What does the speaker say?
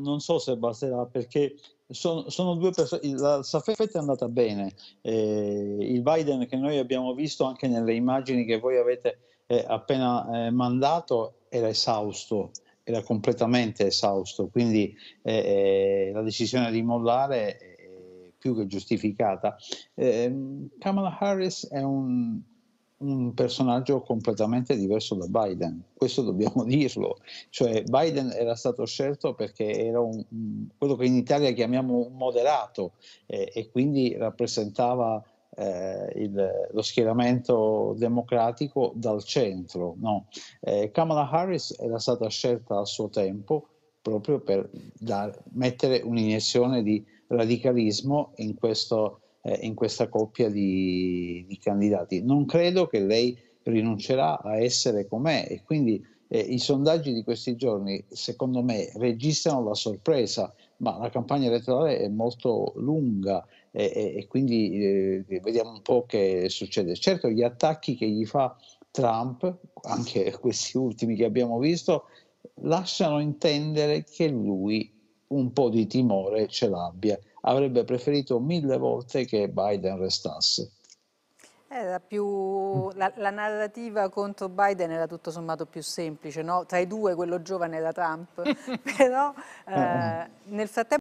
non so se basterà perché sono, sono due persone, la staffetta è andata bene, eh, il Biden che noi abbiamo visto anche nelle immagini che voi avete eh, appena eh, mandato era esausto, era completamente esausto, quindi eh, eh, la decisione di mollare è più che giustificata. Ehm, Kamala Harris è un, un personaggio completamente diverso da Biden, questo dobbiamo dirlo, cioè Biden era stato scelto perché era un, quello che in Italia chiamiamo un moderato eh, e quindi rappresentava eh, il, lo schieramento democratico dal centro. No? Eh, Kamala Harris era stata scelta al suo tempo proprio per dar, mettere un'iniezione di radicalismo in questo eh, in questa coppia di, di, candidati. Non credo che lei rinuncerà a essere com'è e quindi eh, i sondaggi di questi giorni, secondo me, registrano la sorpresa, ma la campagna elettorale è molto lunga e, e, e quindi eh, vediamo un po' che succede. Certo, gli attacchi che gli fa Trump, anche questi ultimi che abbiamo visto, lasciano intendere che lui un po' di timore ce l'abbia. Avrebbe preferito mille volte che Biden restasse. Eh, più, la, la, narrativa contro Biden era tutto sommato più semplice, no? tra i due quello giovane era Trump, però eh, eh. eh, nel frattempo...